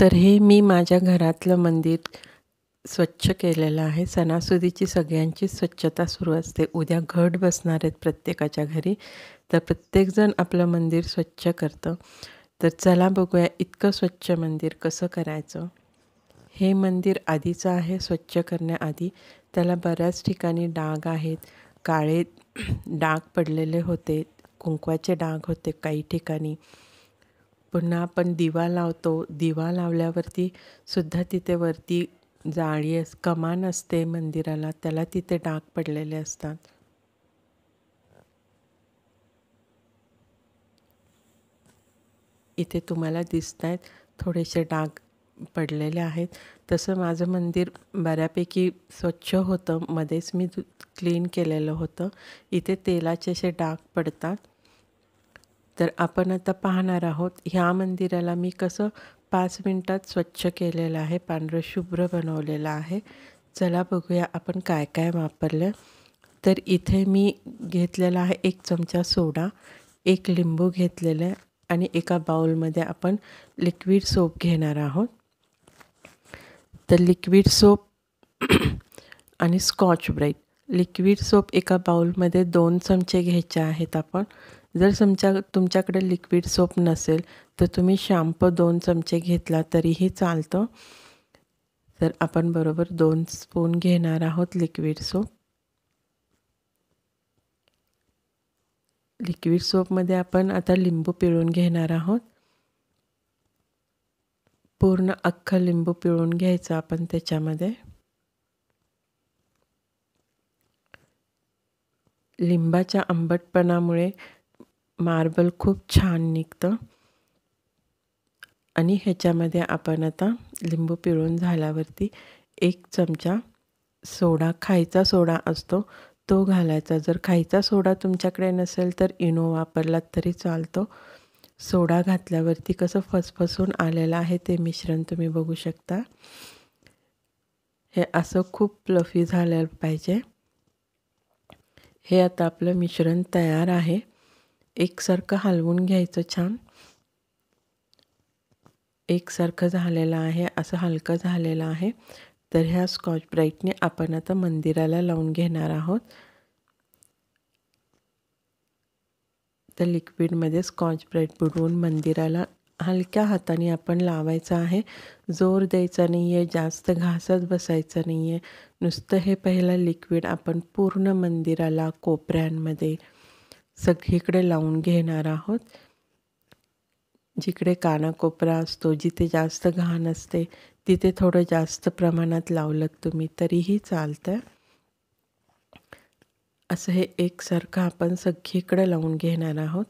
तर हे मी माझ्या घरातलं मंदिर स्वच्छ केलेलं आहे सणासुदीची सगळ्यांची स्वच्छता सुरू असते उद्या घट बसणार आहेत प्रत्येकाच्या घरी तर प्रत्येकजण आपलं मंदिर स्वच्छ करतं तर चला बघूया इतकं स्वच्छ मंदिर कसं करायचं हे मंदिर आधीचं आहे स्वच्छ करण्याआधी त्याला बऱ्याच ठिकाणी डाग आहेत काळे डाग पडलेले होते कुंकवाचे डाग होते काही ठिकाणी पुन्हा आपण दिवा लावतो दिवा लावल्यावरती सुद्धा तिथे वरती जाळी अस कमान असते मंदिराला त्याला तिथे डाग पडलेले असतात इथे तुम्हाला दिसत आहेत थोडेसे डाग पडलेले आहेत तसं माझं मंदिर बऱ्यापैकी स्वच्छ होतं मध्येच मी क्लीन केलेलं होतं इथे तेलाचे असे डाग पडतात तर आपण आता पाहणार आहोत ह्या मंदिराला मी कसं पाच मिनटात स्वच्छ केलेलं आहे पांढरं शुभ्र बनवलेलं आहे चला बघूया आपण काय काय वापरलं तर इथे मी घेतलेला आहे एक चमचा सोडा एक लिंबू घेतलेलं आहे आणि एका बाउलमध्ये आपण लिक्विड सोप घेणार आहोत तर लिक्विड सोप आणि स्कॉच ब्राईट लिक्विड सोप एका बाउलमध्ये दोन चमचे घ्यायचे आहेत आपण जर तुमच्या तुमच्याकडे लिक्विड सोप नसेल तर तुम्ही शॅम्पू दोन चमचे घेतला तरीही चालतं तर आपण बरोबर दोन स्पून घेणार आहोत लिक्विड सोप लिक्विड सोपमध्ये आपण आता लिंबू पिळून घेणार आहोत पूर्ण अख्खं लिंबू पिळून घ्यायचं आपण त्याच्यामध्ये लिंबाच्या आंबटपणामुळे मार्बल खूप छान निघतं आणि ह्याच्यामध्ये आपण आता लिंबू पिळून झाल्यावरती एक चमचा सोडा खायचा सोडा असतो तो घालायचा जर खायचा सोडा तुमच्याकडे नसेल तर इनो वापरलात तरी चालतो सोडा घातल्यावरती कसं फसफसून आलेलं आहे ते मिश्रण तुम्ही बघू शकता हे असं खूप प्लफी झालं पाहिजे हे आता आपलं मिश्रण तयार आहे एकसारखं हलवून घ्यायचं छान एकसारखं झालेलं आहे असं हलकं झालेलं आहे तर ह्या स्कॉच ब्राईटने आपण आता मंदिराला लावून घेणार आहोत तर लिक्विडमध्ये स्कॉच ब्राईट बुडवून मंदिराला हलक्या हाताने आपण लावायचं आहे जोर द्यायचा नाही आहे जास्त घासत बसायचं नाही आहे नुसतं हे पहिलं लिक्विड आपण पूर्ण मंदिराला कोपऱ्यांमध्ये सगळीकडे लावून घेणार आहोत जिकडे कानाकोपरा असतो जिथे जास्त घाण असते तिथे थोडं जास्त प्रमाणात लावलं तुम्ही तरीही चालतं असं हे एकसारखं आपण सगळीकडे लावून घेणार आहोत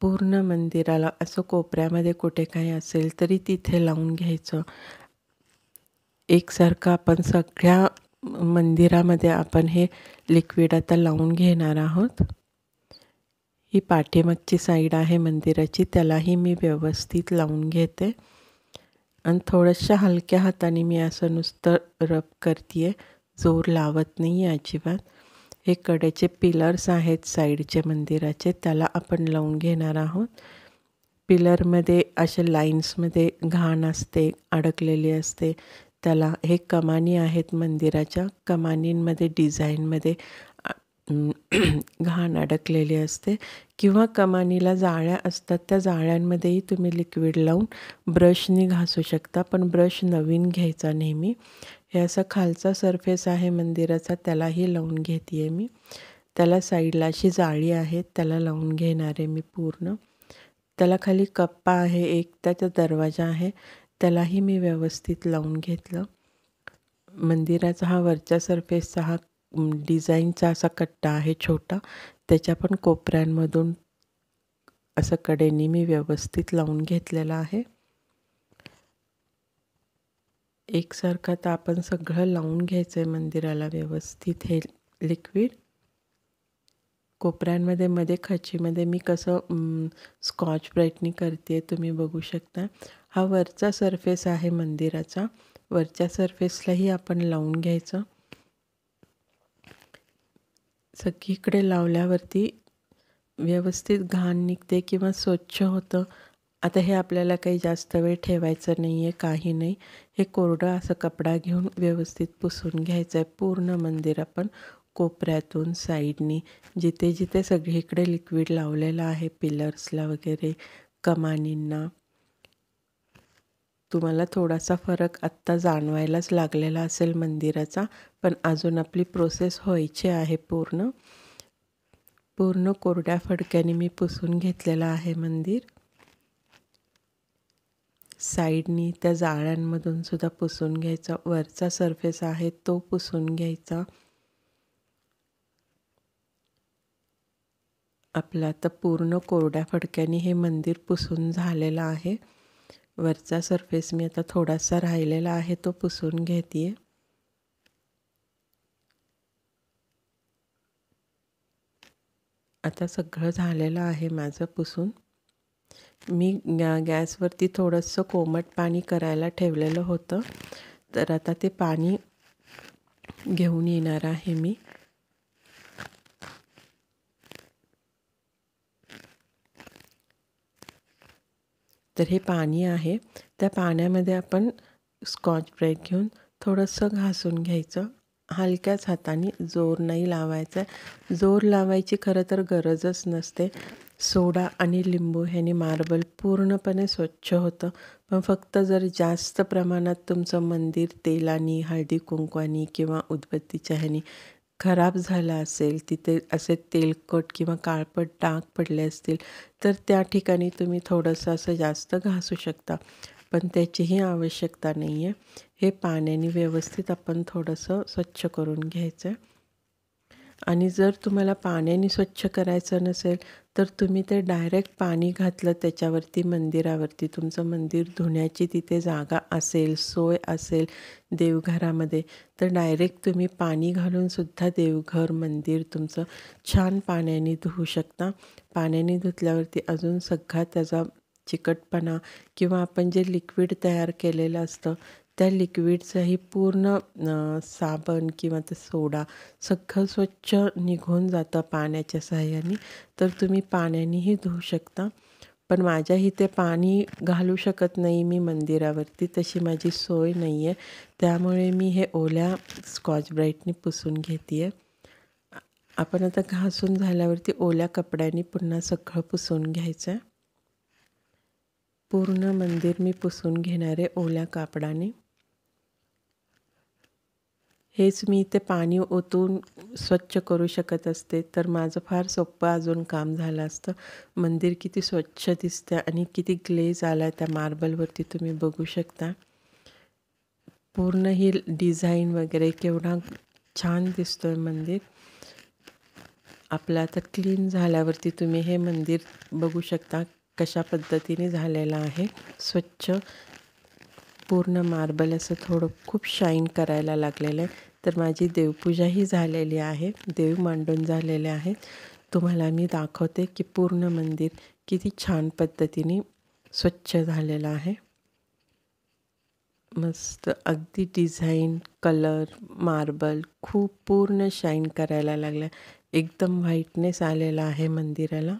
पूर्ण मंदिराला असं कोपऱ्यामध्ये कुठे काही असेल तरी तिथे लावून घ्यायचं एकसारखं आपण सगळ्या मंदिरामध्ये आपण हे लिक्विड आता लावून घेणार आहोत ही पाठीमागची साईड आहे मंदिराची त्यालाही मी व्यवस्थित लावून घेते आणि थोड्याशा हलक्या हाताने मी असं नुसतं रब करते जोर लावत नाही आहे अजिबात हे कडेचे पिलर्स आहेत साईडचे मंदिराचे त्याला आपण लावून घेणार आहोत पिलरमध्ये अशा लाईन्समध्ये घाण असते अडकलेली असते त्याला हे कमानी आहेत मंदिराच्या कमानींमध्ये डिझाईनमध्ये घाण अडकलेली असते किंवा कमानीला जाळ्या असतात त्या जाळ्यांमध्येही तुम्ही लिक्विड लावून ब्रशनी घासू शकता पण ब्रश नवीन घ्यायचा नेहमी हे असा खालचा सरफेस आहे मंदिराचा त्यालाही लावून घेते आहे मी त्याला साईडला अशी जाळी आहे त्याला लावून घेणार आहे मी पूर्ण त्याला खाली कप्पा आहे एक त्याचा दरवाजा आहे त्यालाही मी व्यवस्थित लावून घेतलं मंदिराचा हा वरच्या सरफेसचा हा डिझाईनचा असा कट्टा आहे छोटा त्याच्या पण कोपऱ्यांमधून असं कडेने मी व्यवस्थित लावून घेतलेला आहे एकसारखा तर आपण सगळं लावून घ्यायचं आहे मंदिराला व्यवस्थित हे लिक्विड कोपऱ्यांमध्ये मध्ये खचीमध्ये मी कसं स्कॉच ब्राईटनी करते तुम्ही बघू शकता हा वरचा सरफेस आहे मंदिराचा वरच्या सरफेसलाही आपण लावून घ्यायचं सगळीकडे लावल्यावरती व्यवस्थित घाण निघते किंवा स्वच्छ होतं आता हे आपल्याला काही जास्त वेळ ठेवायचं नाही आहे काही नाही हे कोरडं असं कपडा घेऊन व्यवस्थित पुसून घ्यायचं आहे पूर्ण मंदिर आपण कोपऱ्यातून साईडनी जिथे जिथे सगळीकडे लिक्विड लावलेलं आहे पिलर्सला वगैरे कमानींना तुम्हाला थोडासा फरक आत्ता जाणवायलाच लागलेला असेल मंदिराचा पण अजून आपली प्रोसेस व्हायची आहे पूर्ण पूर्ण कोरड्या फडक्याने मी पुसून घेतलेलं आहे मंदिर साईडनी त्या जाळ्यांमधून सुद्धा पुसून घ्यायचा वरचा सरफेस आहे तो पुसून घ्यायचा आपला आता पूर्ण कोरड्या फडक्याने हे मंदिर पुसून झालेलं आहे वरचा सरफेस मी आता थोडासा राहिलेला आहे तो पुसून घेते आता सगळं झालेलं आहे माझं पुसून मी गॅसवरती थोडंसं कोमट पाणी करायला ठेवलेलं होतं तर आता ते पाणी घेऊन येणार आहे मी तर हे पाणी आहे त्या पाण्यामध्ये आपण स्कॉच ब्रेक घेऊन थोडंसं घासून घ्यायचं हलक्याच हाताने जोर नाही लावायचा जोर लावायची खरं तर गरजच नसते सोडा आणि लिंबू ह्याने मार्बल पूर्णपणे स्वच्छ होतं पण फक्त जर जास्त प्रमाणात तुमचं मंदिर तेलानी हळदी कुंकवानी किंवा उदबत्तीच्या ह्यानी खराब झाला असेल तिथे असे तेलकट किंवा काळपट डाग पडले असतील तर त्या ठिकाणी तुम्ही थोडंसं असं जास्त घासू शकता पण त्याचीही आवश्यकता नाही आहे हे पाण्याने व्यवस्थित आपण थोडंसं स्वच्छ करून घ्यायचं आहे आणि जर तुम्हाला पाण्याने स्वच्छ करायचं नसेल तर तुम्ही ते डायरेक्ट पाणी घातलं त्याच्यावरती मंदिरावरती तुमचं मंदिर धुण्याची तिथे जागा असेल सोय असेल देवघरामध्ये तर डायरेक्ट तुम्ही पाणी घालूनसुद्धा देवघर मंदिर तुमचं छान पाण्याने धुवू शकता पाण्याने धुतल्यावरती अजून सगळा त्याचा चिकटपणा किंवा आपण जे लिक्विड तयार केलेलं असतं त्या लिक्विडचंही पूर्ण साबण किंवा ते सोडा सगळं स्वच्छ निघून जातं पाण्याच्या सहाय्याने तर तुम्ही पाण्यानेही धुवू शकता पण माझ्या इथे पाणी घालू शकत नाही मी मंदिरावरती तशी माझी सोय नाही आहे त्यामुळे मी हे ओल्या स्कॉच ब्राईटने पुसून घेते आहे आपण आता घासून झाल्यावरती ओल्या कपड्याने पुन्हा सगळं पुसून घ्यायचं आहे पूर्ण मंदिर मी पुसून घेणारे ओल्या कापडाने हेच मी ते पाणी ओतून स्वच्छ करू शकत असते तर माझं फार सोपं अजून काम झालं असतं मंदिर किती स्वच्छ दिसतं आणि किती ग्लेज आला आहे त्या मार्बलवरती तुम्ही बघू शकता पूर्ण ही डिझाईन वगैरे केवढा छान दिसतो आहे मंदिर आपलं आता क्लीन झाल्यावरती तुम्ही हे मंदिर बघू शकता कशा पद्धतीने झालेलं आहे स्वच्छ पूर्ण मार्बल असं थोडं खूप शाईन करायला लागलेलं आहे तर माझी देवपूजाही झालेली आहे देव मांडून झालेले आहेत तुम्हाला मी दाखवते की पूर्ण मंदिर किती छान पद्धतीने स्वच्छ झालेलं आहे मस्त अगदी डिझाईन कलर मार्बल खूप पूर्ण शाईन करायला लागला एकदम व्हाईटनेस आलेला आहे मंदिराला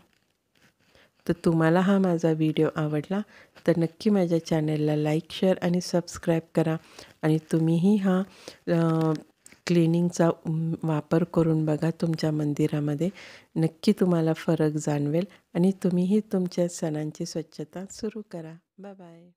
तर तुम्हाला हा माझा व्हिडिओ आवडला तर नक्की माझ्या चॅनलला लाईक शेअर आणि सबस्क्राईब करा आणि तुम्हीही हा क्लिनिंगचा वापर करून बघा तुमच्या मंदिरामध्ये नक्की तुम्हाला फरक जाणवेल आणि तुम्हीही तुमच्या सणांची स्वच्छता सुरू करा बाय बाय